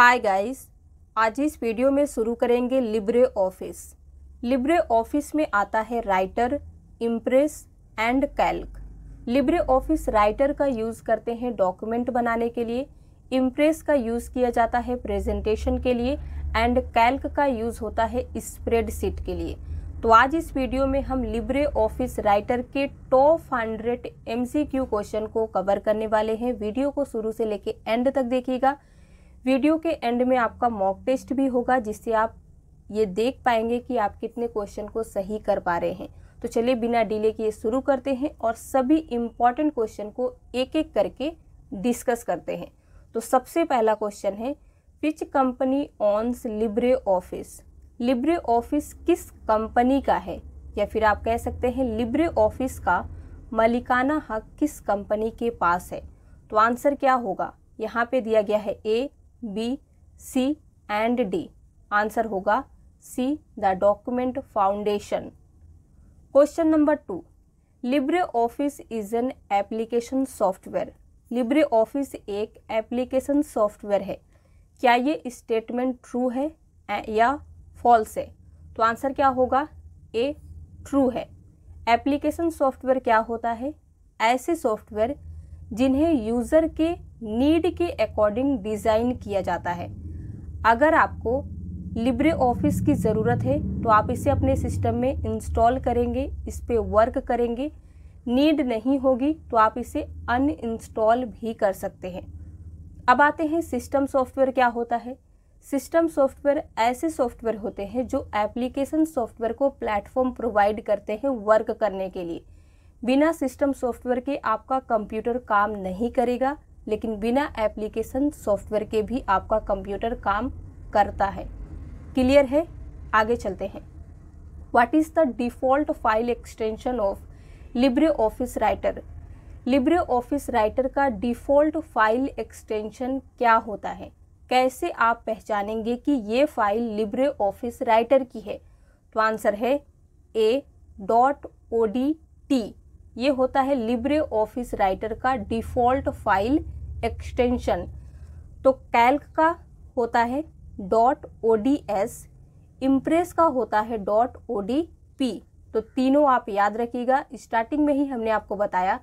Hi guys आज इस video में शुरू करेंगे लिब्रे ऑफिस लिब्रे ऑफिस में आता है Writer Impress and Calc LibreOffice Writer का यूज़ करते हैं डॉक्यूमेंट बनाने के लिए इम्प्रेस का यूज़ किया जाता है प्रेजेंटेशन के लिए एंड कैल्क का यूज़ होता है स्प्रेडशीट के लिए तो आज इस वीडियो में हम लिब्रे ऑफिस राइटर के टॉप हंड्रेड एम क्वेश्चन को कवर करने वाले हैं वीडियो को शुरू से लेके एंड तक देखिएगा वीडियो के एंड में आपका मॉक टेस्ट भी होगा जिससे आप ये देख पाएंगे कि आप कितने क्वेश्चन को सही कर पा रहे हैं तो चलिए बिना डिले किए शुरू करते हैं और सभी इम्पॉर्टेंट क्वेश्चन को एक एक करके डिस्कस करते हैं तो सबसे पहला क्वेश्चन है which company owns LibreOffice LibreOffice किस कंपनी का है या फिर आप कह सकते हैं लिब्रे ऑफिस का मलिकाना हक किस कंपनी के पास है तो आंसर क्या होगा यहाँ पे दिया गया है A B C and D answer होगा C the Document Foundation question number two LibreOffice is an application software LibreOffice एक एप्लीकेशन सॉफ्टवेयर है क्या ये स्टेटमेंट ट्रू है या फॉल्स है तो आंसर क्या होगा ए ट्रू है एप्लीकेशन सॉफ्टवेयर क्या होता है ऐसे सॉफ्टवेयर जिन्हें यूज़र के नीड के अकॉर्डिंग डिज़ाइन किया जाता है अगर आपको लिब्रे ऑफिस की ज़रूरत है तो आप इसे अपने सिस्टम में इंस्टॉल करेंगे इस पर वर्क करेंगे नीड नहीं होगी तो आप इसे अनइंस्टॉल भी कर सकते हैं अब आते हैं सिस्टम सॉफ्टवेयर क्या होता है सिस्टम सॉफ्टवेयर ऐसे सॉफ्टवेयर होते हैं जो एप्लीकेशन सॉफ्टवेयर को प्लेटफॉर्म प्रोवाइड करते हैं वर्क करने के लिए बिना सिस्टम सॉफ्टवेयर के आपका कंप्यूटर काम नहीं करेगा लेकिन बिना एप्लीकेशन सॉफ्टवेयर के भी आपका कंप्यूटर काम करता है क्लियर है आगे चलते हैं what is the default file extension of LibreOffice Writer LibreOffice Writer का डिफ़ॉल्ट फाइल एक्सटेंशन क्या होता है कैसे आप पहचानेंगे कि ये फाइल लिब्रे ऑफिस राइटर की है तो आंसर है A dot O D T ये होता है लिब्रे ऑफिस राइटर का डिफ़ॉल्ट फाइल एक्सटेंशन तो कैल्क का होता है dot O D S Impress का होता है डॉट ओ डी पी तो तीनों आप याद रखिएगा स्टार्टिंग में ही हमने आपको बताया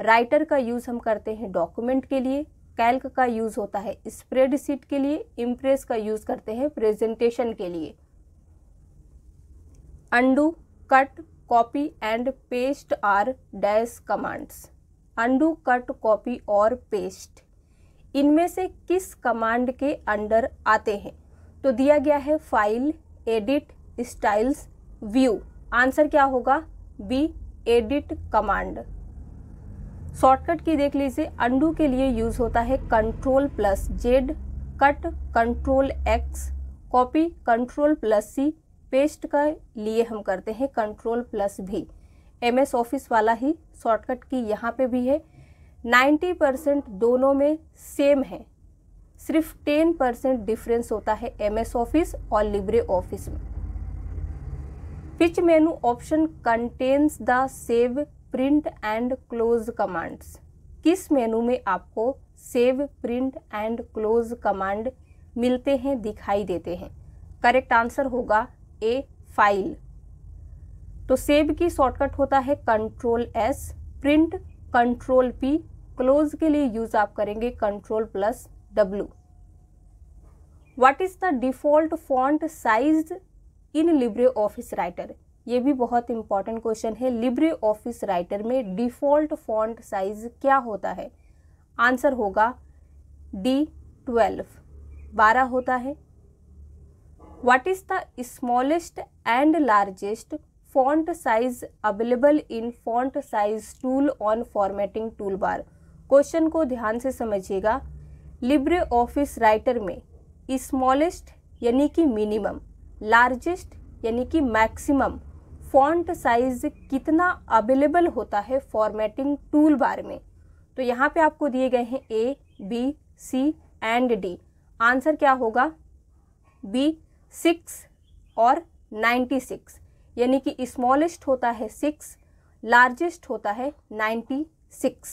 राइटर का यूज़ हम करते हैं डॉक्यूमेंट के लिए कैल्क का यूज़ होता है स्प्रेडशीट के लिए इम्प्रेस का यूज़ करते हैं प्रेजेंटेशन के लिए undo cut copy and paste are dash commands undo cut copy और पेस्ट इनमें से किस कमांड के अंडर आते हैं तो दिया गया है file edit styles view answer क्या होगा बी एडिट कमांड शॉर्टकट की देख लीजिए अंडू के लिए यूज़ होता है control plus Z cut control X copy control plus C paste का लिए हम करते हैं कंट्रोल प्लस भी एम एस ऑफिस वाला ही शॉर्टकट की यहाँ पे भी है 90 परसेंट दोनों में सेम है सिर्फ 10 परसेंट डिफरेंस होता है एम एस ऑफिस और लिब्रे ऑफिस में which menu option contains the save print and close commands किस मेनू में आपको save print and close command मिलते हैं दिखाई देते हैं करेक्ट आंसर होगा ए फाइल तो सेव की शॉर्टकट होता है control S print control P close के लिए यूज आप करेंगे control plus W what is the default font size in LibreOffice Writer ये भी बहुत इंपॉर्टेंट क्वेश्चन है लिब्रे ऑफिस राइटर में डिफॉल्ट फॉन्ट साइज क्या होता है आंसर होगा डी ट्वेल्व बारह होता है what is the smallest and largest size available in font size tool on formatting toolbar question को ध्यान से समझिएगा लिब्रे ऑफिस राइटर में स्मॉलेस्ट यानी कि मिनिमम लार्जेस्ट यानी कि मैक्सिमम फॉन्ट साइज कितना अवेलेबल होता है फॉर्मेटिंग टूल बार में तो यहाँ पे आपको दिए गए हैं A B C and D answer क्या होगा बी सिक्स और नाइन्टी सिक्स यानी कि स्मॉलेस्ट होता है सिक्स लार्जेस्ट होता है नाइन्टी सिक्स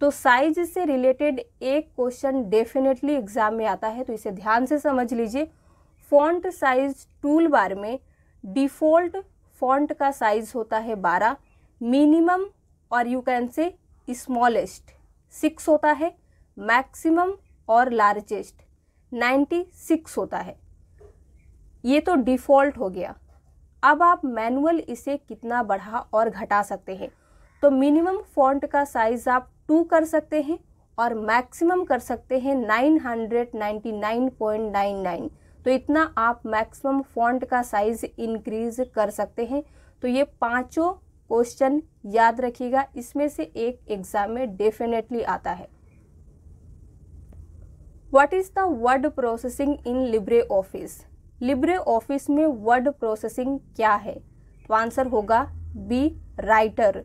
तो साइज से रिलेटेड एक क्वेश्चन डेफिनेटली एग्ज़ाम में आता है तो इसे ध्यान से समझ लीजिए फॉन्ट साइज टूल बार में डिफ़ॉल्ट फॉन्ट का साइज़ होता है बारह मिनिमम और you can say smallest six होता है मैक्सिमम और लार्जेस्ट नाइन्टी सिक्स होता है ये तो डिफ़ॉल्ट हो गया अब आप मैनुअल इसे कितना बढ़ा और घटा सकते हैं तो मिनिमम फॉन्ट का साइज आप टू कर सकते हैं और मैक्सिमम कर सकते हैं 999.99 तो इतना आप मैक्सिमम फॉन्ट का साइज इंक्रीज कर सकते हैं तो ये पांचों क्वेश्चन याद रखिएगा इसमें से एक एग्जाम में डेफिनेटली आता है what is the word processing in LibreOffice LibreOffice में वर्ड प्रोसेसिंग क्या है तो आंसर होगा B Writer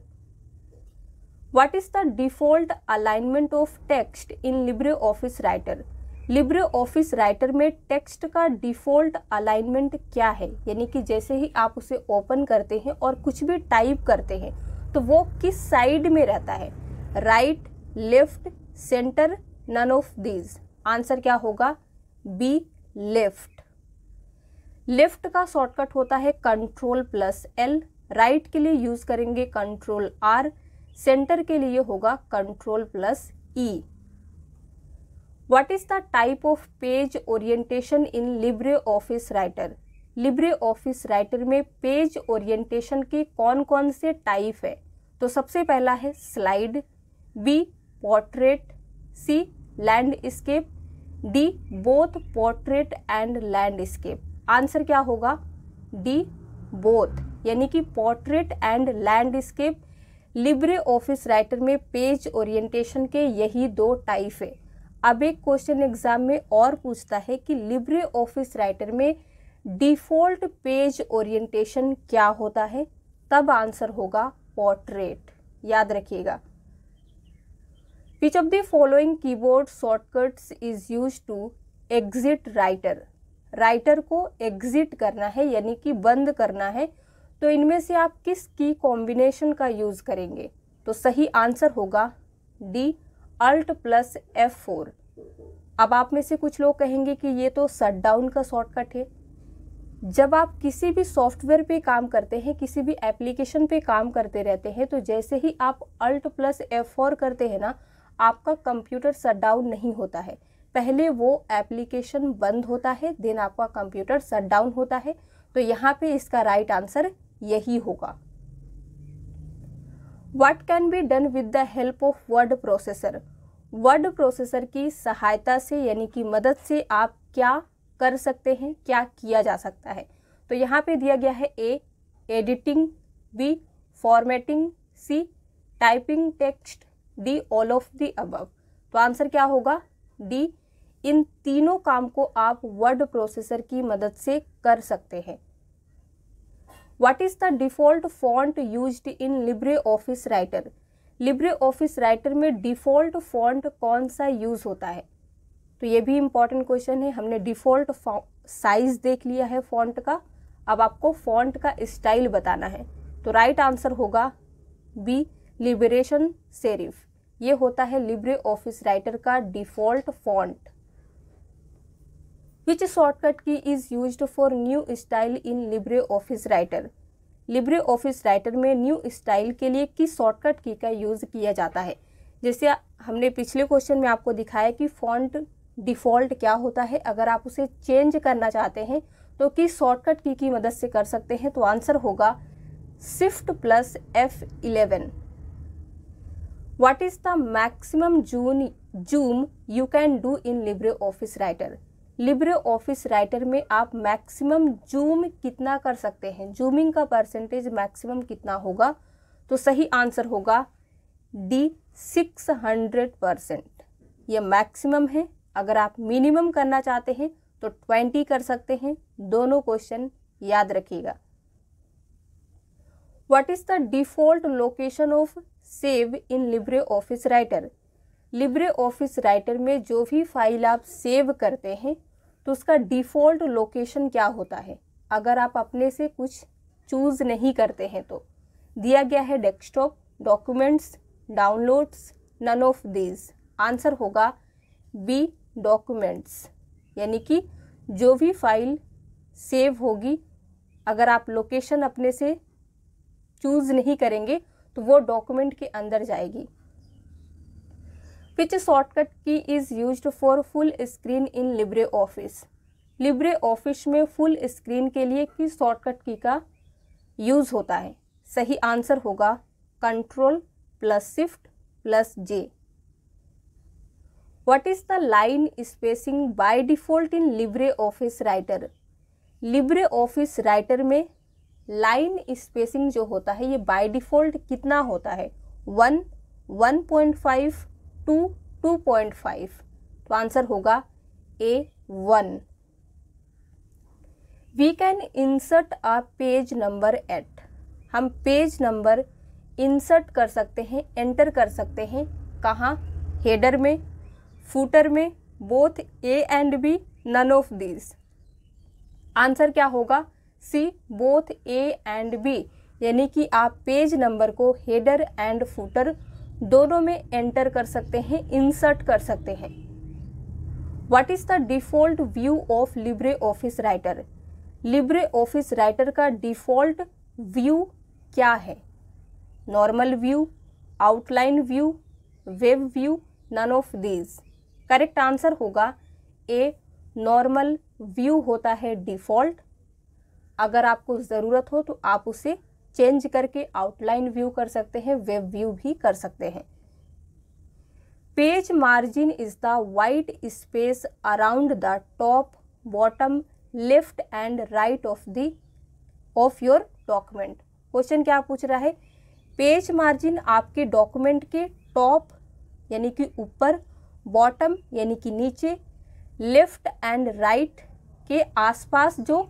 what is the default alignment of text in LibreOffice Writer LibreOffice Writer में text का default alignment क्या है यानी कि जैसे ही आप उसे ओपन करते हैं और कुछ भी टाइप करते हैं तो वो किस साइड में रहता है right left centre none of these answer क्या होगा बी लेफ्ट लेफ्ट का शॉर्टकट होता है कंट्रोल प्लस एल राइट के लिए यूज करेंगे कंट्रोल आर सेंटर के लिए होगा control plus E what is the type of page orientation in LibreOffice Writer LibreOffice Writer में पेज ओरिएंटेशन के कौन कौन से टाइप है तो सबसे पहला है slide B portrait C landscape D both portrait and landscape answer क्या होगा डी बोथ यानी कि portrait and landscape LibreOffice Writer में पेज ओरिएंटेशन के यही दो टाइप है अब एक क्वेश्चन एग्जाम में और पूछता है कि लिब्रे ऑफिस राइटर में डिफ़ॉल्ट पेज ओरिएंटेशन क्या होता है तब आंसर होगा पोर्ट्रेट याद रखिएगा which of the following keyboard shortcuts is use to exit Writer Writer को एग्जिट करना है यानी कि बंद करना है तो इनमें से आप किस की कॉम्बिनेशन का यूज़ करेंगे तो सही आंसर होगा D alt plus F four अब आप में से कुछ लोग कहेंगे कि ये तो शट डाउन का शॉर्टकट है जब आप किसी भी सॉफ्टवेयर पे काम करते हैं किसी भी एप्लीकेशन पे काम करते रहते हैं तो जैसे ही आप अल्ट प्लस एफ फोर करते हैं ना आपका कंप्यूटर शट डाउन नहीं होता है पहले वो एप्लीकेशन बंद होता है देन आपका कंप्यूटर शट डाउन होता है तो यहाँ पे इसका राइट आंसर यही होगा what can be done with the help of word processor word processor की सहायता से यानी कि मदद से आप क्या कर सकते हैं क्या किया जा सकता है तो यहाँ पे दिया गया है A editing B formatting C typing text D all of the above तो आंसर क्या होगा डी इन तीनों काम को आप वर्ड प्रोसेसर की मदद से कर सकते हैं what is the default font use in LibreOffice Writer LibreOffice Writer में डिफ़ॉल्ट फॉन्ट कौन सा यूज़ होता है तो ये भी इम्पॉर्टेंट क्वेश्चन है हमने डिफ़ॉल्ट साइज़ देख लिया है फॉन्ट का अब आपको फॉन्ट का स्टाइल बताना है तो राइट right आंसर होगा बी लिबरेशन सेरिफ ये होता है लिब्रे ऑफिस राइटर का default font which shortcut key is use for new style in in Office Writer LibreOffice Writer में न्यू स्टाइल के लिए किस शॉर्टकट की का यूज़ किया जाता है जैसे हमने पिछले क्वेश्चन में आपको दिखाया कि फॉन्ट डिफ़ॉल्ट क्या होता है अगर आप उसे चेंज करना चाहते हैं तो किस शॉर्टकट की की मदद से कर सकते हैं तो आंसर होगा shift plus F eleven what is the maximum June zoom you can do in LibreOffice Writer LibreOffice Writer में आप मैक्सिमम जूम कितना कर सकते हैं जूमिंग का परसेंटेज मैक्सिमम कितना होगा तो सही आंसर होगा डी सिक्स हंड्रेड परसेंट यह मैक्सिमम है अगर आप मिनिमम करना चाहते हैं तो ट्वेंटी कर सकते हैं दोनों क्वेश्चन याद रखिएगा what is the default location of save in LibreOffice Writer LibreOffice Writer में जो भी फाइल आप सेव करते हैं तो उसका डिफ़ॉल्ट लोकेशन क्या होता है अगर आप अपने से कुछ चूज़ नहीं करते हैं तो दिया गया है desktop documents downloads none of these answer होगा बी डॉक्यूमेंट्स यानी कि जो भी फाइल सेव होगी अगर आप लोकेशन अपने से चूज़ नहीं करेंगे तो वो डॉक्यूमेंट के अंदर जाएगी which shortcut key is use for full screen in LibreOffice LibreOffice में फुल स्क्रीन के लिए किस शॉर्टकट की का यूज़ होता है सही आंसर होगा control plus shift plus J what is the line spacing by default in LibreOffice Writer LibreOffice Writer में लाइन स्पेसिंग जो होता है ये बाई डिफ़ॉल्ट कितना होता है one one point five two two point five तो answer होगा A one we can insert a page number at हम पेज नंबर इंसर्ट कर सकते हैं एंटर कर सकते हैं कहाँ हेडर में फूटर में both A and B none of this answer क्या होगा C both A and B यानी कि आप पेज नंबर को हेडर एंड फूटर दोनों में एंटर कर सकते हैं इंसर्ट कर सकते हैं what is the default view of LibreOffice Writer LibreOffice Writer का डिफ़ॉल्ट व्यू क्या है normal view outline view web view none of these correct answer होगा ए नॉर्मल व्यू होता है डिफ़ॉल्ट अगर आपको ज़रूरत हो तो आप उसे चेंज करके आउटलाइन व्यू कर सकते हैं वेब व्यू भी कर सकते हैं page margin is the white space around the top bottom left and right of the of your document question क्या पूछ रहा है पेज मार्जिन आपके डॉक्यूमेंट के टॉप यानी कि ऊपर बॉटम यानी कि नीचे लेफ्ट एंड राइट के आसपास जो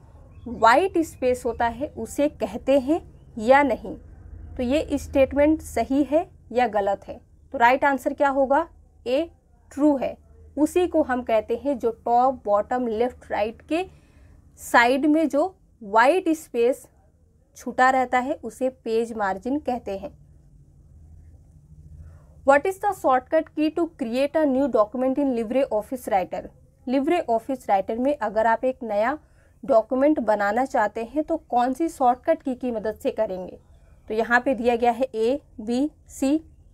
वाइट स्पेस होता है उसे कहते हैं या नहीं तो ये स्टेटमेंट सही है या गलत है तो राइट आंसर क्या होगा ए ट्रू है उसी को हम कहते हैं जो टॉप बॉटम लेफ्ट राइट के साइड में जो वाइट स्पेस छूटा रहता है उसे पेज मार्जिन कहते हैं what is the shortcut key to create a new document in LibreOffice Writer LibreOffice Writer में अगर आप एक नया डॉक्यूमेंट बनाना चाहते हैं तो कौन सी शॉर्टकट की की मदद से करेंगे तो यहाँ पे दिया गया है A B C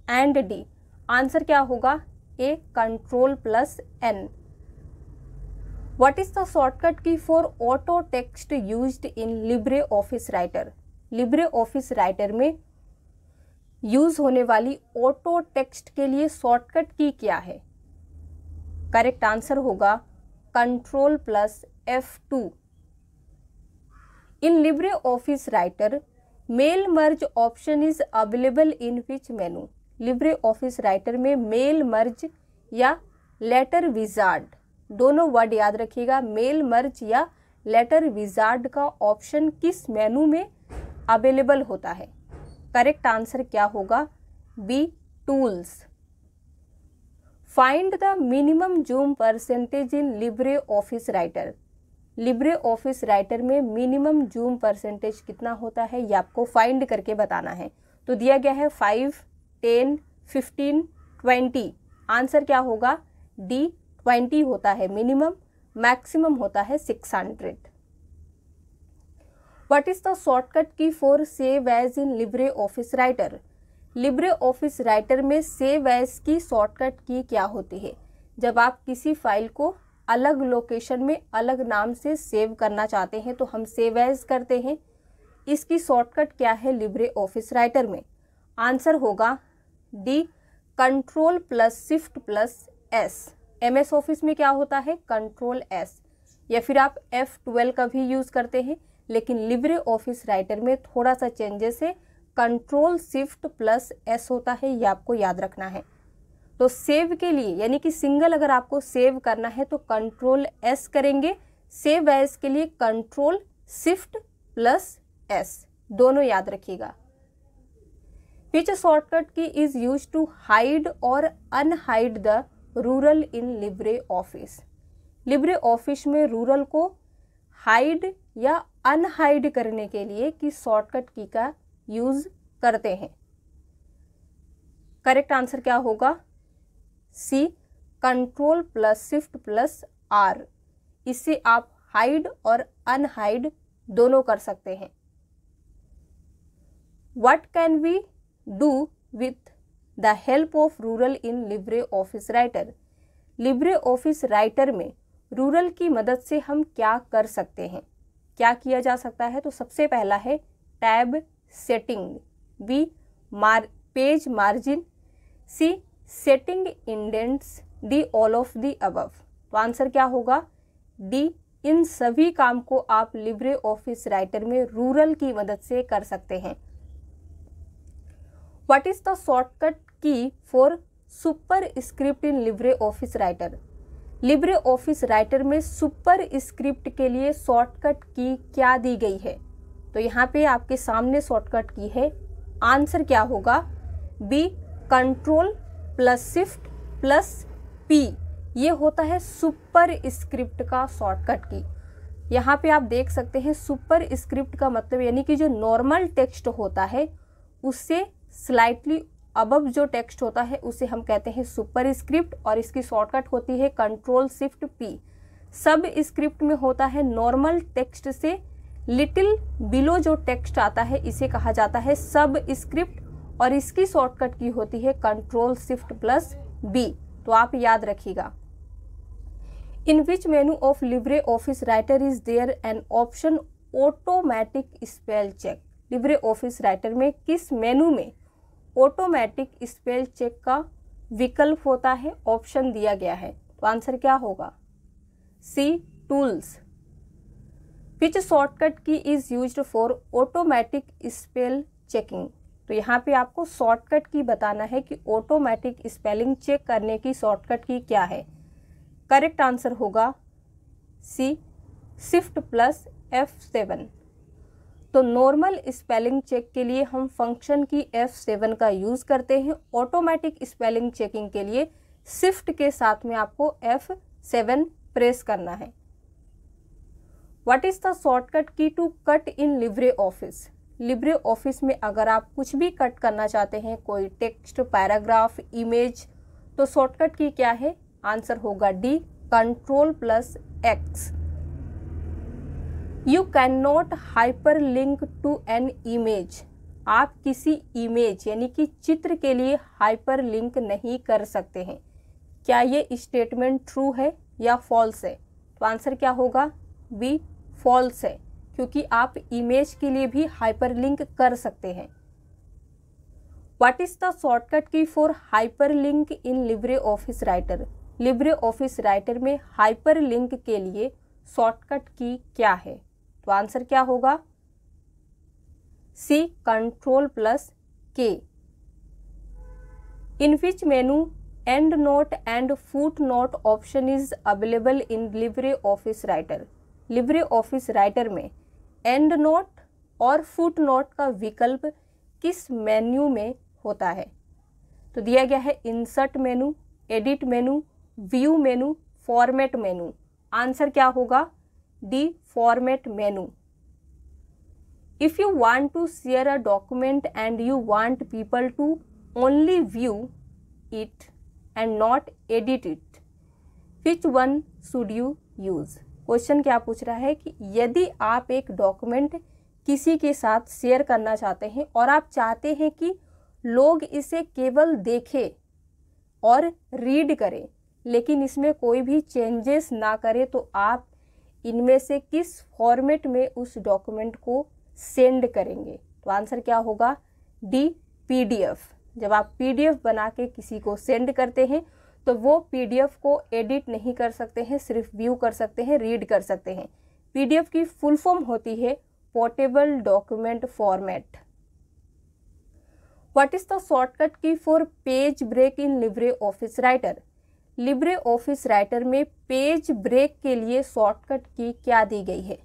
and D answer क्या होगा A control plus N what is the shortcut key for auto text use in LibreOffice Writer LibreOffice Writer में यूज होने वाली ऑटो टेक्स्ट के लिए शॉर्टकट की क्या है correct answer होगा control plus F two in LibreOffice Writer mail merge option is available in which menu LibreOffice Writer में mail merge या लेटर विजार्ड दोनों वर्ड याद रखिएगा मेल मर्ज या लेटर विजार्ड का ऑप्शन किस menu में अवेलेबल होता है करेक्ट आंसर क्या होगा B tools find the minimum zoom percentage in LibreOffice Writer LibreOffice Writer में मिनिमम जूम परसेंटेज कितना होता है ये आपको फाइंड करके बताना है तो दिया गया है five ten fifteen twenty answer क्या होगा डी ट्वेंटी होता है मिनिमम मैक्सिमम होता है six hundred what is the shortcut key for save as in LibreOffice Writer LibreOffice Writer में सेव एज की शॉर्टकट की क्या होती है जब आप किसी फाइल को अलग लोकेशन में अलग नाम से सेव करना चाहते हैं तो हम सेव एज करते हैं इसकी शॉर्टकट क्या है लिब्रे ऑफिस राइटर में आंसर होगा D control plus shift plus S M S office में क्या होता है कंट्रोल एस या फिर आप एफ ट्वेल्व का भी यूज़ करते हैं लेकिन लिब्रे ऑफिस राइटर में थोड़ा सा चेंजेस है कंट्रोल शिफ्ट प्लस एस होता है ये आपको याद रखना है तो सेव के लिए यानी कि सिंगल अगर आपको सेव करना है तो कंट्रोल एस करेंगे सेव एस के लिए कंट्रोल शिफ्ट प्लस एस दोनों याद रखिएगा which shortcut key is use to hide और unhide the ruler in LibreOffice LibreOffice में रूरल को हाइड या अनहाइड करने के लिए किस शॉर्टकट की का यूज़ करते हैं करेक्ट आंसर क्या होगा C control plus shift plus R इससे आप हाइड और अनहाइड दोनों कर सकते हैं what can we do with the help of ruler in LibreOffice Writer LibreOffice Writer में रूरल की मदद से हम क्या कर सकते हैं क्या किया जा सकता है तो सबसे पहला है टैब सेटिंग बी मार page margin C setting indents D all of the above तो आंसर क्या होगा डी इन सभी काम को आप लिब्रे ऑफिस राइटर में रूरल की मदद से कर सकते हैं what is the shortcut key for superscript in LibreOffice Writer LibreOffice Writer में सुपर स्क्रिप्ट के लिए शॉर्टकट की क्या दी गई है तो यहाँ पे आपके सामने शॉर्टकट की है आंसर क्या होगा B control plus shift plus P ये होता है सुपर स्क्रिप्ट का शॉर्टकट की यहाँ पे आप देख सकते हैं सुपर स्क्रिप्ट का मतलब यानी कि जो नॉर्मल टेक्स्ट होता है उससे स्लाइटली अबब जो टेक्स्ट होता है उसे हम कहते हैं सुपर स्क्रिप्ट और इसकी शॉर्टकट होती है control shift P subscript में होता है नॉर्मल टेक्स्ट से लिटिल बिलो जो टेक्स्ट आता है इसे कहा जाता है सब स्क्रिप्ट और इसकी शॉर्टकट की होती है कंट्रोल शिफ्ट प्लस बी तो आप याद रखिएगा in which menu of LibreOffice Writer is there an option automatic spell check LibreOffice Writer में किस मेनू में ऑटोमेटिक स्पेल चेक का विकल्प होता है ऑप्शन दिया गया है तो आंसर क्या होगा C tools which shortcut key is use for automatic spell checking तो यहाँ पे आपको शॉर्टकट की बताना है कि ऑटोमेटिक स्पेलिंग चेक करने की शॉर्टकट की क्या है करेक्ट आंसर होगा C shift plus F seven तो नॉर्मल स्पेलिंग चेक के लिए हम फंक्शन की एफ सेवन का यूज़ करते हैं ऑटोमेटिक स्पेलिंग चेकिंग के लिए शिफ्ट के साथ में आपको एफ सेवन प्रेस करना है what is the shortcut key to cut in LibreOffice LibreOffice में अगर आप कुछ भी कट करना चाहते हैं कोई टेक्स्ट पैराग्राफ इमेज तो शॉर्टकट की क्या है आंसर होगा D control plus X you can not hyperlink to an image आप किसी इमेज यानी कि चित्र के लिए हाइपर लिंक नहीं कर सकते हैं क्या ये स्टेटमेंट ट्रू है या फॉल्स है तो आंसर क्या होगा बी फॉल्स है क्योंकि आप इमेज के लिए भी हाइपरलिंक कर सकते हैं what is the shortcut key for hyperlink in LibreOffice Writer LibreOffice Writer में हाइपरलिंक के लिए शॉर्टकट की क्या है तो आंसर क्या होगा C control plus K in which menu endnote and footnote option is available in LibreOffice Writer LibreOffice Writer में endnote और फुट नोट का विकल्प किस मेन्यू में होता है तो दिया गया है insert menu edit menu view menu format menu answer क्या होगा D format menu if you want to share a document and you want people to only view it and not edit it which one should you use question क्या पूछ रहा है कि यदि आप एक डॉक्यूमेंट किसी के साथ शेयर करना चाहते हैं और आप चाहते हैं कि लोग इसे केवल देखें और रीड करें लेकिन इसमें कोई भी चेंजेस ना करें तो आप इनमें से किस फॉर्मेट में उस डॉक्यूमेंट को सेंड करेंगे तो आंसर क्या होगा डी पीडीएफ जब आप पीडीएफ बना के किसी को सेंड करते हैं तो वो पीडीएफ को एडिट नहीं कर सकते हैं सिर्फ व्यू कर सकते हैं रीड कर सकते हैं पीडीएफ की फुल फॉर्म होती है portable document format what is the shortcut key for page break in LibreOffice Writer LibreOffice Writer में पेज ब्रेक के लिए शॉर्टकट की क्या दी गई है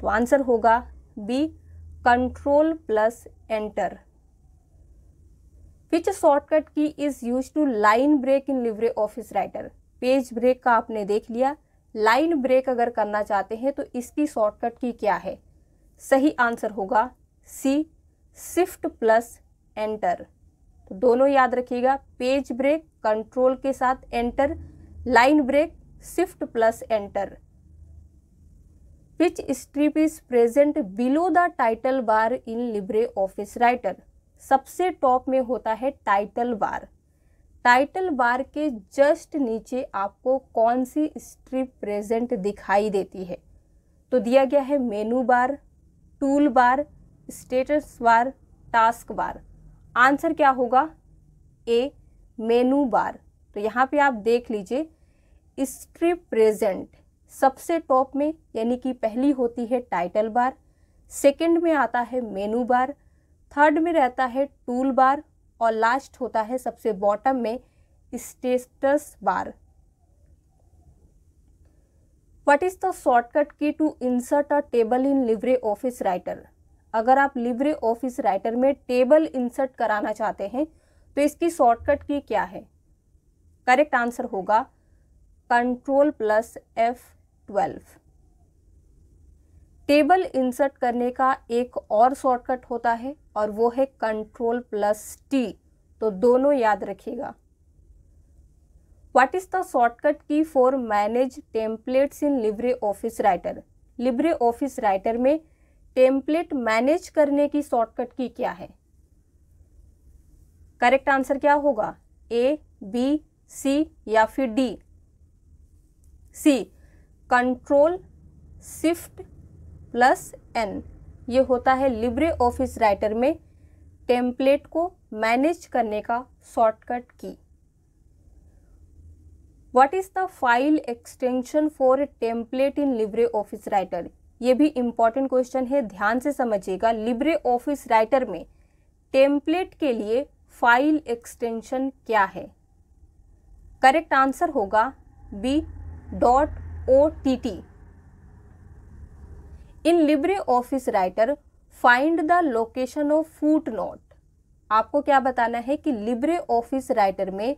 तो आंसर होगा B control plus enter which shortcut key is use to line break in LibreOffice Writer page break का आपने देख लिया लाइन ब्रेक अगर करना चाहते हैं तो इसकी शॉर्टकट की क्या है सही आंसर होगा सी शिफ्ट प्लस एंटर तो दोनों याद रखिएगा पेज ब्रेक कंट्रोल के साथ enter line break shift plus enter strip is present below the title bar in LibreOffice Writer सबसे टॉप में होता है टाइटल बार टाइटल बार के जस्ट नीचे आपको कौन सी स्ट्रिप प्रेजेंट दिखाई देती है तो दिया गया है menu bar toolbar status bar taskbar answer क्या होगा ए मेनू बार तो यहाँ पे आप देख लीजिए स्ट्रिप प्रेजेंट सबसे टॉप में यानी कि पहली होती है टाइटल बार सेकंड में आता है मेनू बार थर्ड में रहता है टूल बार और लास्ट होता है सबसे बॉटम में status bar what is the shortcut key to insert a table in LibreOffice Writer अगर आप लिवरे ऑफिस राइटर में टेबल इंसर्ट कराना चाहते हैं तो इसकी शॉर्टकट की क्या है करेक्ट आंसर होगा control plus F twelve table insert करने का एक और शॉर्टकट होता है और वो है कंट्रोल प्लस टी तो दोनों याद रखिएगा what is the shortcut key for manage templates in LibreOffice Writer LibreOffice Writer में टेम्पलेट मैनेज करने की शॉर्टकट की क्या है करेक्ट आंसर क्या होगा ए बी सी या फिर D C control shift plus N ये होता है लिब्रे ऑफिस राइटर में टेम्पलेट को मैनेज करने का shortcut key what is the file extension for a template in LibreOffice Writer ये भी इम्पॉर्टेंट क्वेश्चन है ध्यान से समझिएगा लिब्रे ऑफिस राइटर में टेम्पलेट के लिए फाइल एक्सटेंशन क्या है करेक्ट आंसर होगा B dot O T T in LibreOffice Writer find the location of footnote आपको क्या बताना है कि लिब्रे ऑफिस राइटर में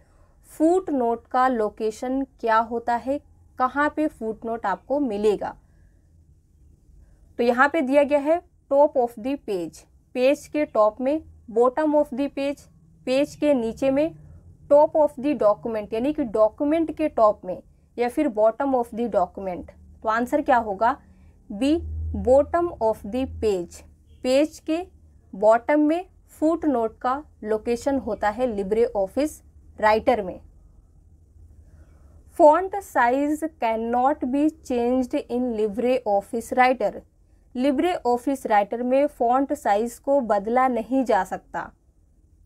फूट नोट का लोकेशन क्या होता है कहाँ पे फूट नोट आपको मिलेगा तो यहाँ पे दिया गया है top of the page page के टॉप में bottom of the page page के नीचे में टॉप ऑफ द डॉक्यूमेंट यानी कि डॉक्यूमेंट के टॉप में या फिर बॉटम ऑफ द डॉक्यूमेंट तो आंसर क्या होगा B bottom of the page page के बॉटम में फुट नोट का लोकेशन होता है लिब्रे ऑफिस राइटर में font size can not be changed in LibreOffice Writer LibreOffice Writer में फॉन्ट साइज को बदला नहीं जा सकता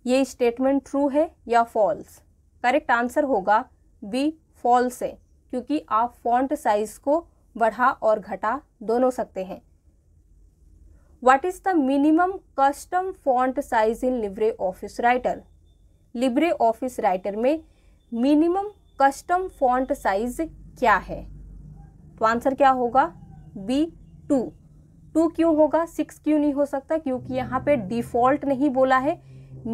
ये स्टेटमेंट ट्रू है या फॉल्स करेक्ट आंसर होगा बी फॉल्स है क्योंकि आप फॉन्ट साइज को बढ़ा और घटा दोनों सकते हैं what is the minimum custom font size in LibreOffice Writer LibreOffice Writer में मिनिमम कस्टम फॉन्ट साइज क्या है तो आंसर क्या होगा बी टू टू क्यों होगा सिक्स क्यों नहीं हो सकता क्योंकि यहाँ पे डिफ़ॉल्ट नहीं बोला है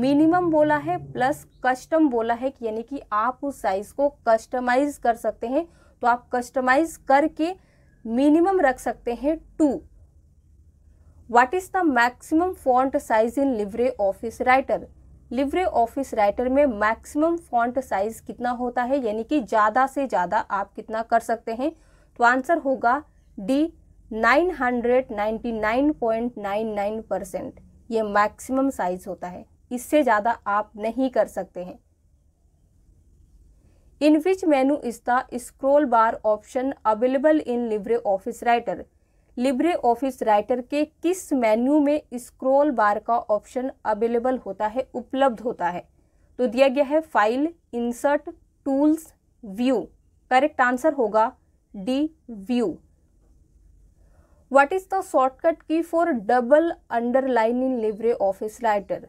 मिनिमम बोला है प्लस कस्टम बोला है कि यानी कि आप उस साइज़ को कस्टमाइज़ कर सकते हैं तो आप कस्टमाइज़ करके मिनिमम रख सकते हैं two what is the maximum font size in LibreOffice Writer LibreOffice Writer में मैक्सिमम फॉन्ट साइज कितना होता है यानी कि ज़्यादा से ज़्यादा आप कितना कर सकते हैं तो आंसर होगा डी 999.99 परसेंट ये मैक्सिमम साइज होता है इससे ज़्यादा आप नहीं कर सकते हैं विच मैनू इसका scroll bar option available in available office Writer Writer. Office Writer के किस मेन्यू में स्क्रोल बार का ऑप्शन अवेलेबल होता है उपलब्ध होता है तो दिया गया है file insert tools view correct answer होगा D view what is the shortcut key for double underline in LibreOffice Writer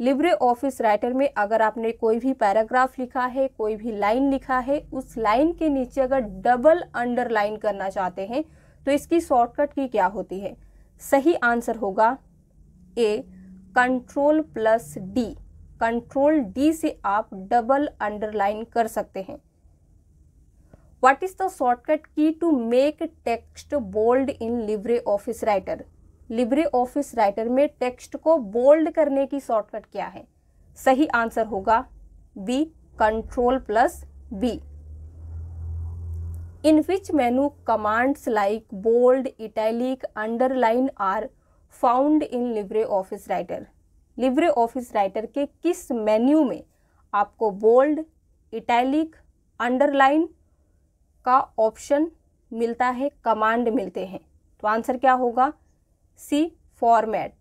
LibreOffice Writer में अगर आपने कोई भी पैराग्राफ लिखा है कोई भी लाइन लिखा है उस लाइन के नीचे अगर डबल अंडरलाइन करना चाहते हैं तो इसकी शॉर्टकट की क्या होती है सही आंसर होगा A control plus D control D से आप डबल अंडरलाइन कर सकते हैं what is the shortcut key to make text bold in LibreOffice Writer LibreOffice Writer में टेक्स्ट को बोल्ड करने की शॉर्टकट क्या है सही आंसर होगा B control plus B in which menu commands like bold italic underline are found in LibreOffice Writer LibreOffice Writer के किस मेन्यू में आपको बोल्ड इटैलिक अंडरलाइन का ऑप्शन मिलता है कमांड मिलते हैं तो आंसर क्या होगा सी फॉर्मेट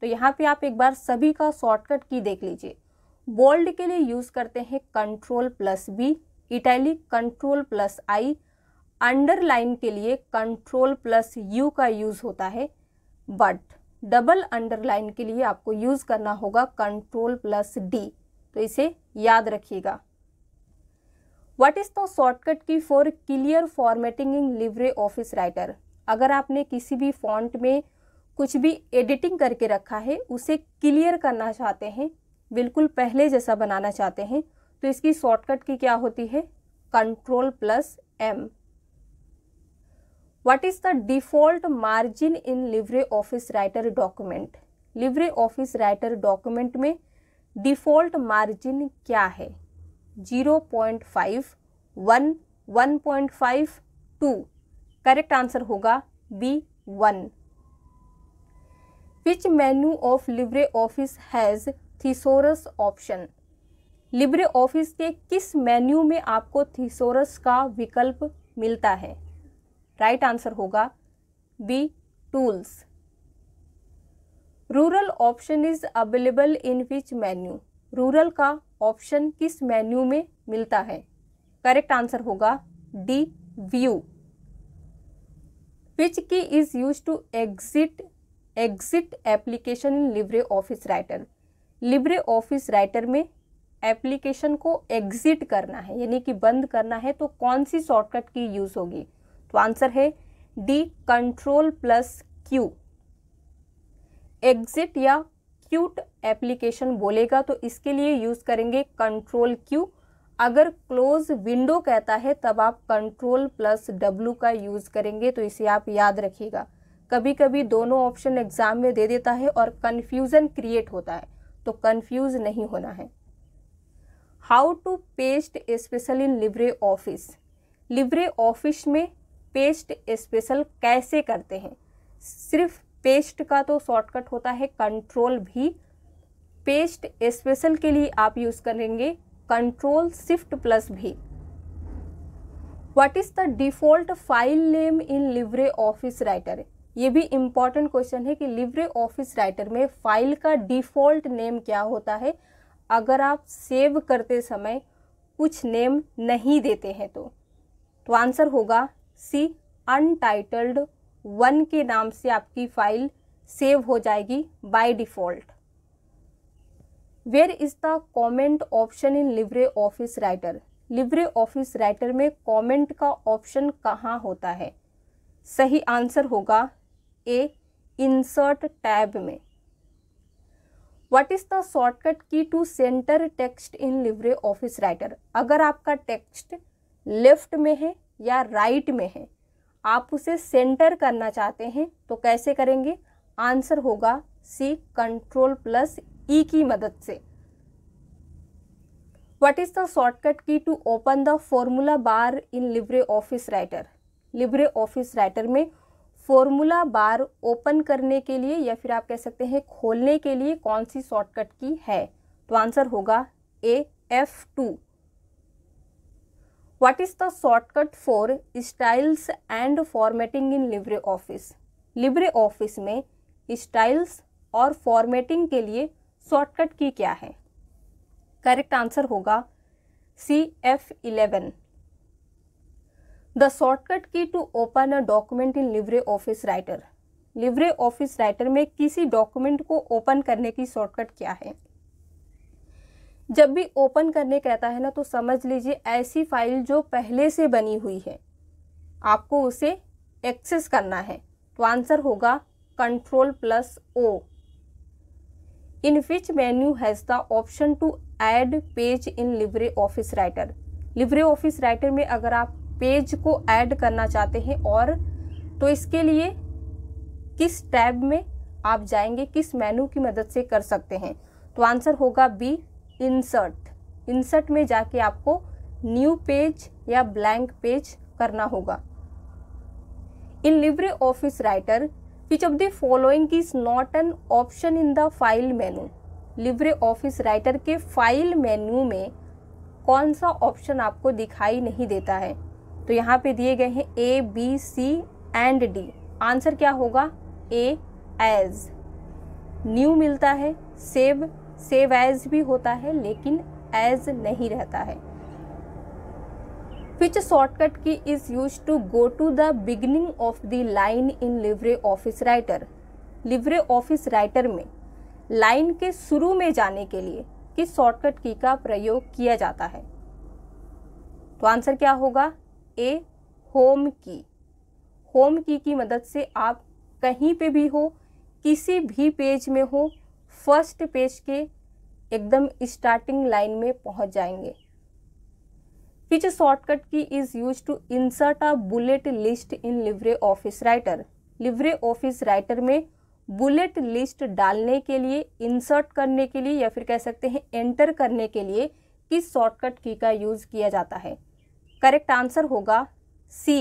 तो यहाँ पे आप एक बार सभी का शॉर्टकट की देख लीजिए बोल्ड के लिए यूज़ करते हैं control plus B italic control plus I underline के लिए कंट्रोल प्लस यू का यूज़ होता है बट डबल अंडरलाइन के लिए आपको यूज़ करना होगा कंट्रोल प्लस डी तो इसे याद रखिएगा what is the shortcut key for clear formatting in LibreOffice Writer अगर आपने किसी भी फॉन्ट में कुछ भी एडिटिंग करके रखा है उसे क्लियर करना चाहते हैं बिल्कुल पहले जैसा बनाना चाहते हैं तो इसकी शॉर्टकट की क्या होती है control plus M what is the default margin in LibreOffice Writer document LibreOffice Writer document में डिफ़ॉल्ट मार्जिन क्या है zero point five one one point five two correct answer होगा B one of LibreOffice has thesaurus option LibreOffice के किस menu में आपको थीसोरस का विकल्प मिलता है राइट right आंसर होगा B tools ruler option is available in which menu ruler का ऑप्शन किस मेन्यू में मिलता है करेक्ट आंसर होगा D view which key is use to exit exit application in LibreOffice Writer LibreOffice Writer में application को exit करना है यानी कि बंद करना है तो कौन सी शॉर्टकट की यूज़ होगी तो आंसर है D control plus Q exit या क्यूट एप्लीकेशन बोलेगा तो इसके लिए यूज़ करेंगे कंट्रोल क्यू अगर क्लोज विंडो कहता है तब आप कंट्रोल प्लस डब्ल्यू का यूज़ करेंगे तो इसे आप याद रखिएगा कभी कभी दोनों ऑप्शन एग्जाम में दे देता है और कन्फ्यूज़न क्रिएट होता है तो कन्फ्यूज़ नहीं होना है how to paste special in LibreOffice LibreOffice में पेस्ट स्पेशल कैसे करते हैं सिर्फ पेस्ट का तो शॉर्टकट होता है कंट्रोल भी पेस्ट स्पेशल के लिए आप यूज़ करेंगे कंट्रोल शिफ्ट प्लस भी what is the default file name in LibreOffice Writer ये भी इम्पॉर्टेंट क्वेश्चन है कि लिब्रे ऑफिस राइटर में फाइल का डिफ़ॉल्ट नेम क्या होता है अगर आप सेव करते समय कुछ नेम नहीं देते हैं तो तो आंसर होगा सी अनटाइटल्ड वन के नाम से आपकी फाइल सेव हो जाएगी by default where is the comment option in LibreOffice Writer LibreOffice Writer में कमेंट का ऑप्शन कहाँ होता है सही आंसर होगा ए इंसर्ट टैब में what is the shortcut key to center text in LibreOffice Writer अगर आपका टेक्स्ट लेफ्ट में है या राइट right में है आप उसे सेंटर करना चाहते हैं तो कैसे करेंगे आंसर होगा सी कंट्रोल प्लस ई की मदद से what is the shortcut key to open the formula bar in LibreOffice Writer LibreOffice Writer में फॉर्मूला बार ओपन करने के लिए या फिर आप कह सकते हैं खोलने के लिए कौन सी शॉर्टकट की है तो आंसर होगा A F two what is the shortcut for styles and formatting in LibreOffice LibreOffice में स्टाइल्स और फॉर्मेटिंग के लिए शॉर्टकट की क्या है करेक्ट आंसर होगा C F eleven the shortcut key to open a document in LibreOffice Writer LibreOffice Writer में किसी document को ओपन करने की शॉर्टकट क्या है जब भी ओपन करने कहता है ना तो समझ लीजिए ऐसी फाइल जो पहले से बनी हुई है आपको उसे एक्सेस करना है तो आंसर होगा control plus O in which menu has the option to add page in LibreOffice Writer LibreOffice Writer में अगर आप पेज को ऐड करना चाहते हैं और तो इसके लिए किस टैब में आप जाएंगे किस मेनू की मदद से कर सकते हैं तो आंसर होगा बी इंसर्ट इंसर्ट में जाके आपको न्यू पेज या ब्लैंक पेज करना होगा in LibreOffice Writer which of the following is not an option in the file menu LibreOffice Writer के फाइल मेन्यू में कौन सा ऑप्शन आपको दिखाई नहीं देता है तो यहाँ पे दिए गए हैं A B C and D answer क्या होगा ए एज न्यू मिलता है सेव सेव एज भी होता है लेकिन एज नहीं रहता है key is use to go to the beginning of the line in LibreOffice Writer LibreOffice Writer में लाइन के शुरू में जाने के लिए किस शॉर्टकट की का प्रयोग किया जाता है तो आंसर क्या होगा ए होम की होम की की मदद से आप कहीं पे भी हो किसी भी पेज में हो फर्स्ट पेज के एकदम स्टार्टिंग लाइन में पहुंच जाएंगे which shortcut key is use to insert a bullet list in LibreOffice Writer LibreOffice Writer में बुलेट लिस्ट डालने के लिए इंसर्ट करने के लिए या फिर कह सकते हैं एंटर करने के लिए किस शॉर्टकट की का यूज किया जाता है करेक्ट आंसर होगा C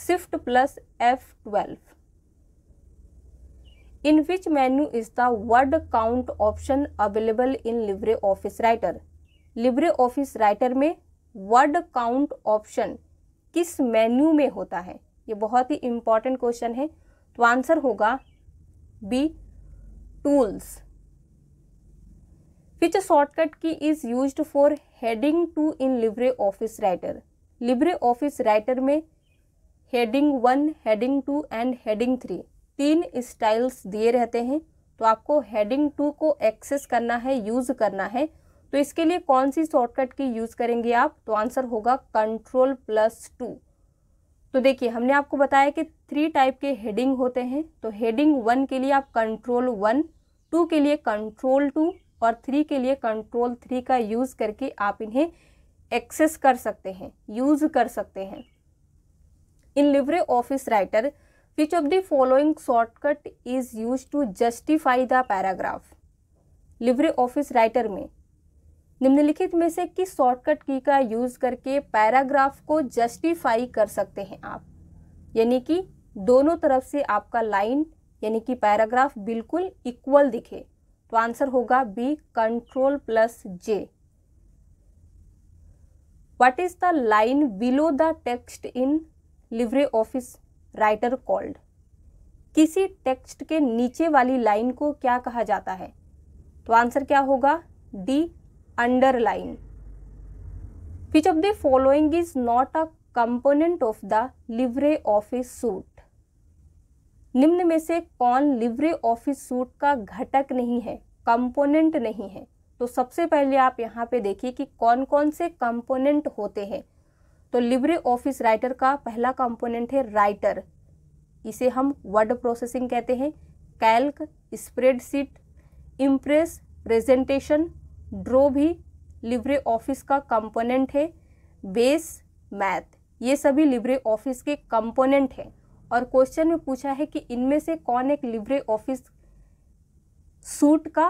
shift plus F twelve in which menu is the word count option available in LibreOffice Writer LibreOffice Writer में वर्ड काउंट ऑप्शन किस मेन्यू में होता है ये बहुत ही इंपॉर्टेंट क्वेश्चन है तो आंसर होगा B tools shortcut key is use for heading two in LibreOffice Writer LibreOffice Writer में heading one heading two and heading three तीन स्टाइल्स दिए रहते हैं तो आपको हेडिंग टू को एक्सेस करना है यूज करना है तो इसके लिए कौन सी शॉर्टकट की यूज करेंगे आप तो आंसर होगा कंट्रोल प्लस टू तो देखिए हमने आपको बताया कि थ्री टाइप के हेडिंग होते हैं तो हेडिंग वन के लिए आप कंट्रोल वन टू के लिए कंट्रोल टू और थ्री के लिए कंट्रोल थ्री का यूज़ करके आप इन्हें एक्सेस कर सकते हैं यूज़ कर सकते हैं in LibreOffice Writer which of the following shortcut is use to justify the paragraph LibreOffice Writer में निम्नलिखित में से किस शॉर्टकट की का यूज़ करके पैराग्राफ को जस्टिफाई कर सकते हैं आप यानी कि दोनों तरफ से आपका लाइन यानी कि पैराग्राफ बिल्कुल इक्वल दिखे तो आंसर होगा B control plus J what is the line below the text in LibreOffice Writer called किसी टेक्स्ट के नीचे वाली लाइन को क्या कहा जाता है तो आंसर क्या होगा D underline which of the following is not a component of the LibreOffice suite निम्न में से कौन लिवरी ऑफिस सूट का घटक नहीं है कंपोनेंट नहीं है तो सबसे पहले आप यहाँ पे देखिए कि कौन कौन से कंपोनेंट होते हैं तो लिब्रे ऑफिस राइटर का पहला कंपोनेंट है राइटर इसे हम वर्ड प्रोसेसिंग कहते हैं Calc spreadsheet Impress presentation Draw भी लिबरे ऑफिस का कंपोनेंट है बेस मैथ ये सभी लिब्रे ऑफिस के कंपोनेंट हैं और क्वेश्चन में पूछा है कि इनमें से कौन एक लिब्रे ऑफिस सूट का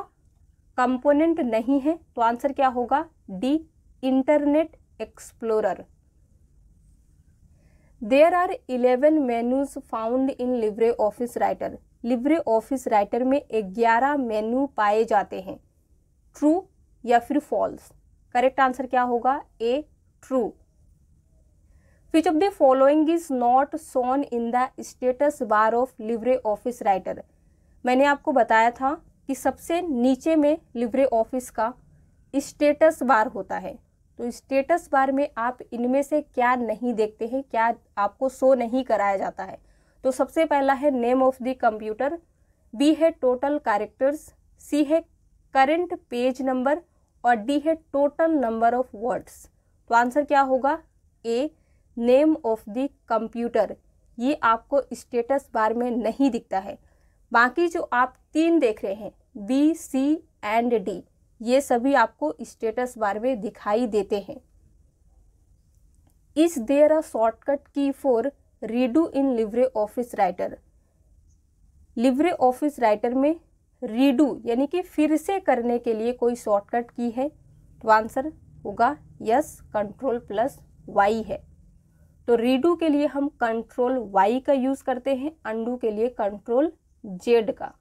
कंपोनेंट नहीं है तो आंसर क्या होगा D Internet Explorer there are eleven menus found in LibreOffice Writer LibreOffice Writer में ग्यारह मेन्यू पाए जाते हैं ट्रू या फिर फॉल्स करेक्ट आंसर क्या होगा A true which of the following is not shown in the status bar of LibreOffice Writer मैंने आपको बताया था कि सबसे नीचे में लिवरे ऑफिस का स्टेटस बार होता है तो स्टेटस बार में आप इनमें से क्या नहीं देखते हैं क्या आपको शो नहीं कराया जाता है तो सबसे पहला है name of the computer B है टोटल कैरेक्टर्स सी है करंट पेज नंबर और डी है टोटल नंबर ऑफ वर्ड्स तो आंसर क्या होगा A name of the computer ये आपको स्टेटस बार में नहीं दिखता है बाकी जो आप तीन देख रहे हैं बी सी एंड डी ये सभी आपको स्टेटस बार में दिखाई देते हैं is there a shortcut key for redo in LibreOffice Writer LibreOffice Writer में रीडू यानी कि फिर से करने के लिए कोई शॉर्टकट की है तो आंसर होगा यस कंट्रोल प्लस वाई है तो रीडू के लिए हम कंट्रोल वाई का यूज़ करते हैं अंडू के लिए कंट्रोल जेड का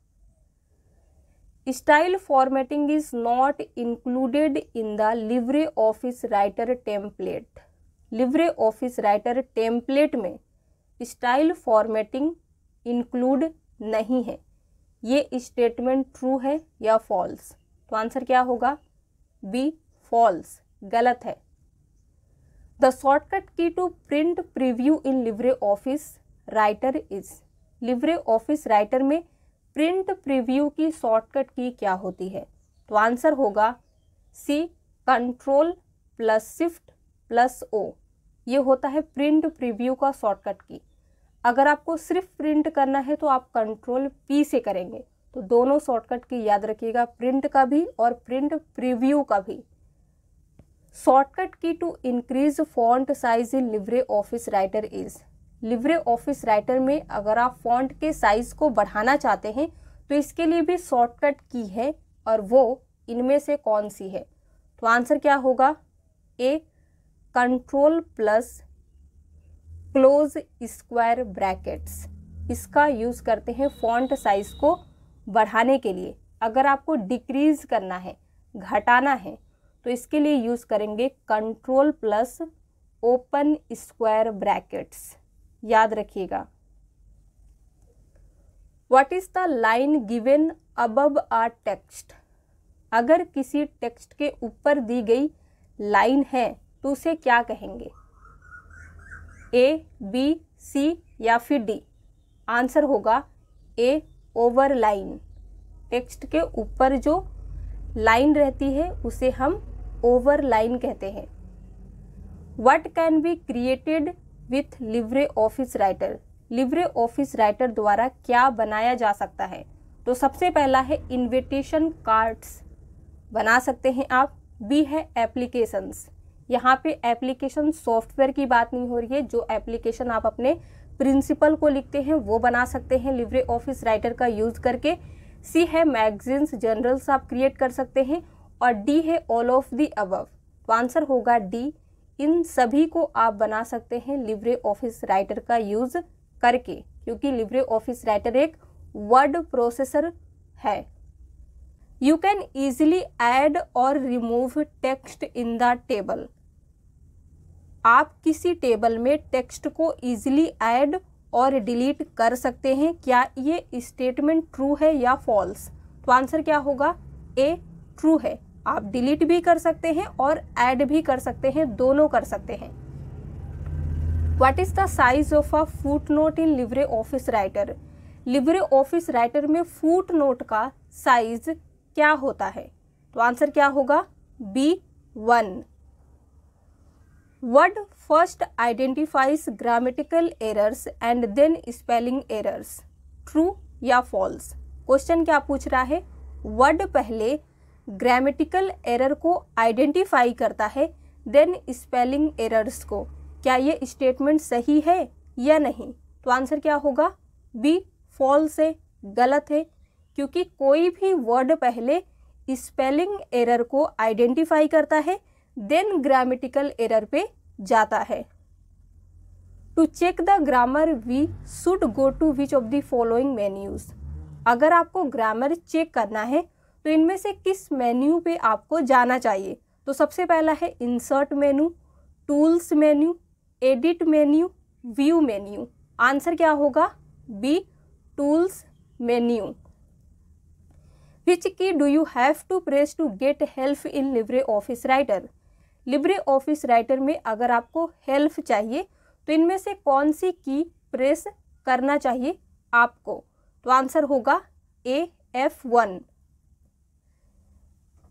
style formatting is not included in the LibreOffice Writer template LibreOffice Writer template में स्टाइल फॉर्मेटिंग इंक्लूड नहीं है ये स्टेटमेंट ट्रू है या फॉल्स तो आंसर क्या होगा बी फॉल्स गलत है the shortcut key to print preview in LibreOffice Writer is LibreOffice Writer में प्रिंट प्रीव्यू की शॉर्टकट की क्या होती है तो आंसर होगा C control plus shift plus O ये होता है प्रिंट प्रीव्यू का शॉर्टकट की अगर आपको सिर्फ प्रिंट करना है तो आप कंट्रोल पी से करेंगे तो दोनों शॉर्टकट की याद रखिएगा प्रिंट का भी और प्रिंट प्रीव्यू का भी shortcut key to increase font size in LibreOffice Writer is LibreOffice Writer में अगर आप font के size को बढ़ाना चाहते हैं तो इसके लिए भी शॉर्टकट की है और वो इनमें से कौन सी है तो आंसर क्या होगा A control plus close square brackets इसका यूज़ करते हैं फॉन्ट साइज़ को बढ़ाने के लिए अगर आपको डिक्रीज़ करना है घटाना है तो इसके लिए यूज़ करेंगे control plus open square brackets याद रखिएगा what is the line given above a text अगर किसी टेक्स्ट के ऊपर दी गई लाइन है तो उसे क्या कहेंगे ए बी सी या फिर डी आंसर होगा ए ओवर लाइन टेक्स्ट के ऊपर जो लाइन रहती है उसे हम ओवर लाइन कहते हैं what can be created with LibreOffice Writer LibreOffice Writer द्वारा क्या बनाया जा सकता है तो सबसे पहला है इनविटेशन कार्ड्स बना सकते हैं आप बी है एप्लीकेशंस यहाँ पे एप्लीकेशन सॉफ्टवेयर की बात नहीं हो रही है जो एप्लीकेशन आप अपने प्रिंसिपल को लिखते हैं वो बना सकते हैं लिवरे ऑफिस राइटर का यूज़ करके सी है मैगजीन्स जर्नल्स आप क्रिएट कर सकते हैं और डी है ऑल ऑफ दी अबव तो आंसर होगा डी इन सभी को आप बना सकते हैं लिब्रे ऑफिस राइटर का यूज़ करके क्योंकि लिब्रे ऑफिस राइटर एक वर्ड प्रोसेसर है यू कैन ईजिली एड और remove text in the table आप किसी टेबल में टेक्स्ट को ईजिली एड और डिलीट कर सकते हैं क्या ये स्टेटमेंट ट्रू है या फॉल्स तो आंसर क्या होगा ए ट्रू है आप डिलीट भी कर सकते हैं और ऐड भी कर सकते हैं दोनों कर सकते हैं what is the size of a footnote in LibreOffice Writer LibreOffice Writer में फूट नोट का साइज क्या होता है तो आंसर क्या होगा B one word first identifies grammatical errors and then spelling errors true या फॉल्स क्वेश्चन क्या पूछ रहा है वर्ड पहले ग्रामेटिकल एरर को आइडेंटिफाई करता है देन स्पेलिंग एरर्स को क्या ये स्टेटमेंट सही है या नहीं तो आंसर क्या होगा बी फॉल्स है गलत है क्योंकि कोई भी वर्ड पहले स्पेलिंग एरर को आइडेंटिफाई करता है देन ग्रामेटिकल एरर पे जाता है to check the grammar we should go to which of the following menus अगर आपको ग्रामर चेक करना है तो इनमें से किस मेन्यू पे आपको जाना चाहिए तो सबसे पहला है insert menu tools menu edit menu view menu answer क्या होगा B tools menu which key do you have to press to get help in LibreOffice Writer LibreOffice Writer में अगर आपको हेल्प चाहिए तो इनमें से कौन सी की प्रेस करना चाहिए आपको तो आंसर होगा A F one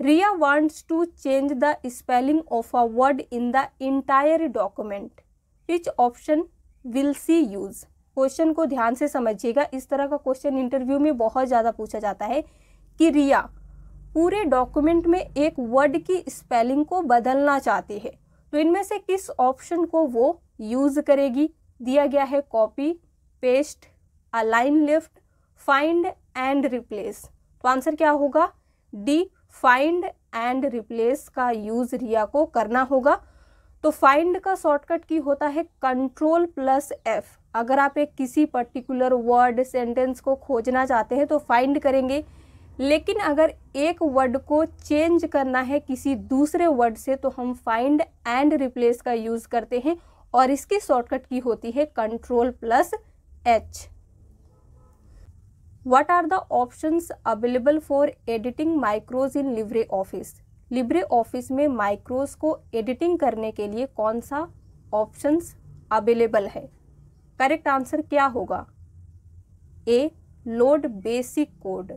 Ria wants to change the spelling of a word in the entire document. Which option will she use? Question को ध्यान से समझिएगा इस तरह का क्वेश्चन इंटरव्यू में बहुत ज़्यादा पूछा जाता है कि रिया पूरे डॉक्यूमेंट में एक वर्ड की स्पेलिंग को बदलना चाहती है तो इनमें से किस ऑप्शन को वो यूज़ करेगी दिया गया है copy paste align left find and replace तो आंसर क्या होगा डी फाइंड एंड रिप्लेस का यूज़ रिया को करना होगा तो फाइंड का शॉर्टकट की होता है कंट्रोल प्लस एफ अगर आप एक किसी पर्टिकुलर वर्ड सेंटेंस को खोजना चाहते हैं तो फाइंड करेंगे लेकिन अगर एक वर्ड को चेंज करना है किसी दूसरे वर्ड से तो हम फाइंड एंड रिप्लेस का यूज़ करते हैं और इसकी शॉर्टकट की होती है control plus H what are the options available for editing micros in LibreOffice? LibreOffice में micros को editing करने के लिए कौन सा options available है करेक्ट आंसर क्या होगा A load basic code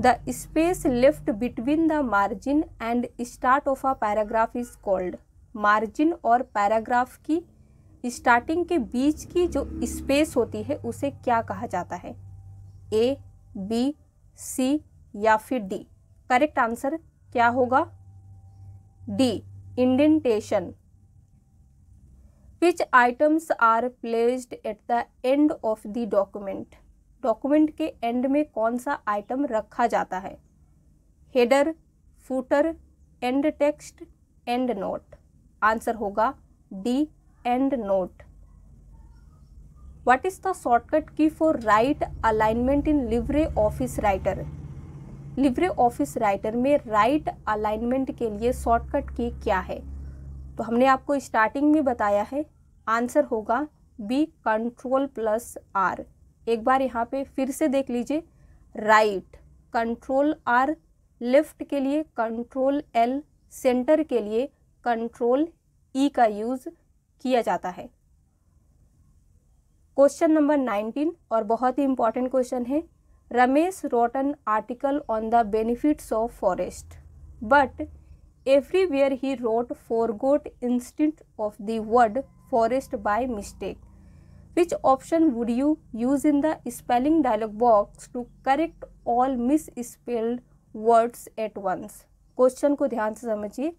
the space left between the margin and start of a paragraph is called margin और पैराग्राफ की स्टार्टिंग के बीच की जो स्पेस होती है उसे क्या कहा जाता है ए बी सी या फिर डी करेक्ट आंसर क्या होगा D indentation which items are placed at the end of the document document के एंड में कौन सा आइटम रखा जाता है header footer and text endnote answer होगा D endnote what is the shortcut key for right alignment in LibreOffice Writer LibreOffice Writer में right right alignment के लिए शॉर्टकट की क्या है तो हमने आपको स्टार्टिंग में बताया है आंसर होगा बी कंट्रोल प्लस आर एक बार यहाँ पे फिर से देख लीजिए राइट कंट्रोल आर लेफ्ट के लिए कंट्रोल एल सेंटर के लिए कंट्रोल ई e का यूज़ किया जाता है क्वेश्चन नंबर नाइनटीन और बहुत ही इंपॉर्टेंट क्वेश्चन है Ramesh wrote an article on the benefits of forest but everywhere he wrote forgot instead of the word forest by mistake which option would you use in the spelling dialog box to correct all misspelled words at once question को ध्यान से समझिए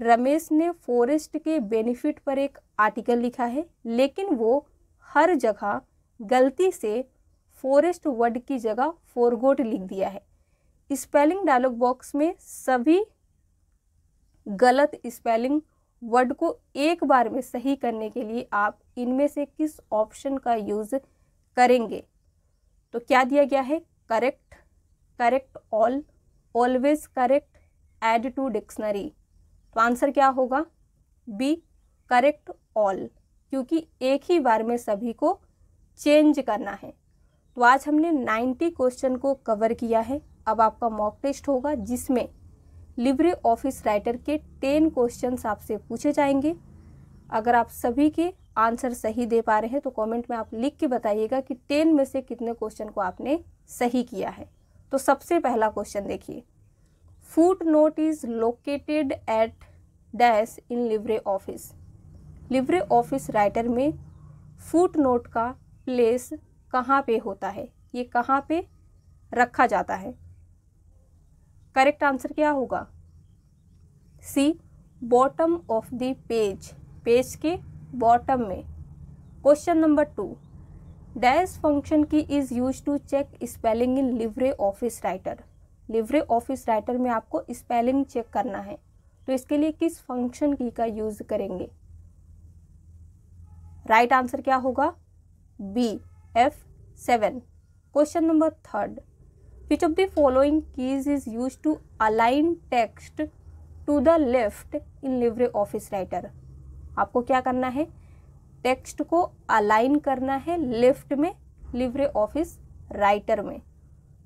रमेश ने forest के benefit पर एक article लिखा है लेकिन वो हर जगह गलती से फॉरेस्ट वर्ड की जगह फोरगोट लिख दिया है स्पेलिंग डायलॉग बॉक्स में सभी गलत स्पेलिंग वर्ड को एक बार में सही करने के लिए आप इनमें से किस ऑप्शन का यूज़ करेंगे तो क्या दिया गया है correct correct all always correct add to dictionary तो आंसर क्या होगा बी करेक्ट ऑल क्योंकि एक ही बार में सभी को चेंज करना है तो आज हमने 90 क्वेश्चन को कवर किया है अब आपका मॉक टेस्ट होगा जिसमें लिब्रे ऑफिस राइटर के 10 क्वेश्चन आपसे पूछे जाएंगे अगर आप सभी के आंसर सही दे पा रहे हैं तो कमेंट में आप लिख के बताइएगा कि 10 में से कितने क्वेश्चन को आपने सही किया है तो सबसे पहला क्वेश्चन देखिए footnote is located at dash in LibreOffice LibreOffice Writer में फूट नोट का प्लेस कहाँ पे होता है ये कहाँ पे रखा जाता है करेक्ट आंसर क्या होगा C bottom of the page page के बॉटम में question number two dash function key is use to check spelling in LibreOffice Writer LibreOffice Writer में आपको स्पेलिंग चेक करना है तो इसके लिए किस फंक्शन की का यूज़ करेंगे राइट आंसर क्या होगा B F seven question number third which of the following keys is use to align text to the left in LibreOffice Writer आपको क्या करना है टेक्स्ट को अलाइन करना है लेफ्ट में लिवरे ऑफिस राइटर में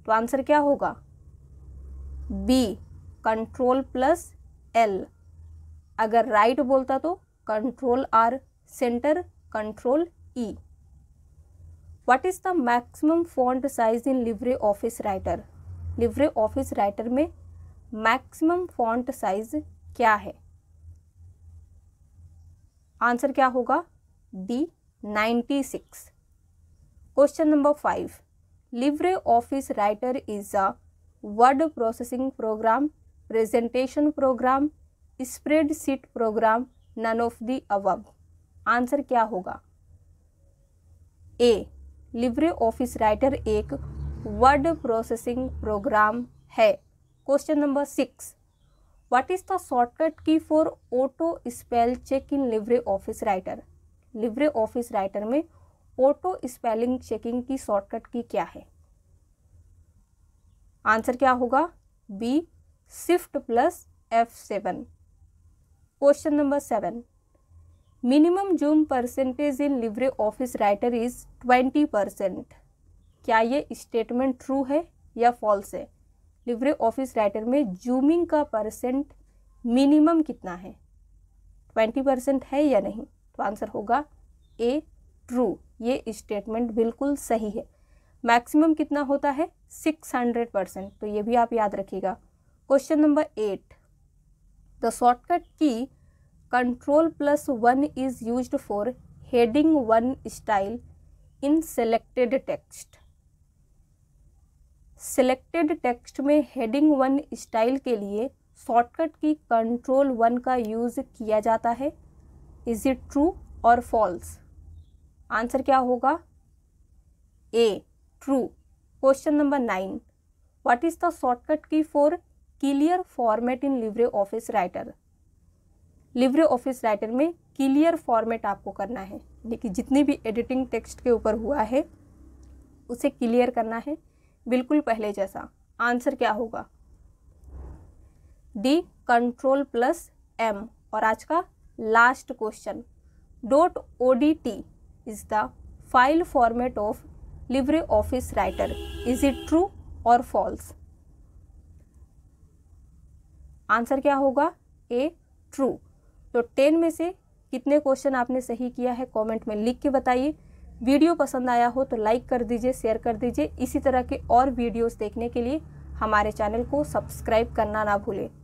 तो आंसर क्या होगा बी कंट्रोल प्लस एल अगर राइट बोलता तो control R center control E control is the maximum font size in size Office Writer Writer? Office Writer में मैक्सिमम फॉन्ट साइज क्या है आंसर क्या होगा D ninety six question number five LibreOffice Writer is a word processing program presentation program spread spreadsheet program none of the above answer क्या होगा A LibreOffice Writer एक word processing program है question number six what is the shortcut key for auto spell check in LibreOffice Writer LibreOffice Writer में auto spelling checking की shortcut key क्या है answer क्या होगा B shift plus F seven question number seven minimum zoom percentage in LibreOffice Writer is twenty percent क्या ये statement true है या फॉल्स है लिवरे ऑफिस राइटर में जूमिंग का परसेंट मिनिमम कितना है ट्वेंटी परसेंट है या नहीं तो आंसर होगा ए ट्रू ये स्टेटमेंट बिल्कुल सही है मैक्सिमम कितना होता है सिक्स हंड्रेड परसेंट तो ये भी आप याद रखिएगा question number eight the shortcut key control plus one is use for heading one style in selected text selected text में हेडिंग वन स्टाइल के लिए शॉर्टकट की कंट्रोल वन का यूज किया जाता है इज इट ट्रू और false answer क्या होगा A true question number nine what is the shortcut key for clear format in LibreOffice Writer LibreOffice Writer में क्लियर फॉर्मेट आपको करना है यानी कि जितनी भी एडिटिंग टेक्स्ट के ऊपर हुआ है उसे क्लियर करना है बिल्कुल पहले जैसा आंसर क्या होगा डी कंट्रोल प्लस एम और आज का last question dot O D T is the file format of LibreOffice Writer is it true और फॉल्स आंसर क्या होगा ए ट्रू तो टेन में से कितने क्वेश्चन आपने सही किया है कमेंट में लिख के बताइए वीडियो पसंद आया हो तो लाइक कर दीजिए शेयर कर दीजिए इसी तरह के और वीडियोस देखने के लिए हमारे चैनल को सब्सक्राइब करना ना भूलें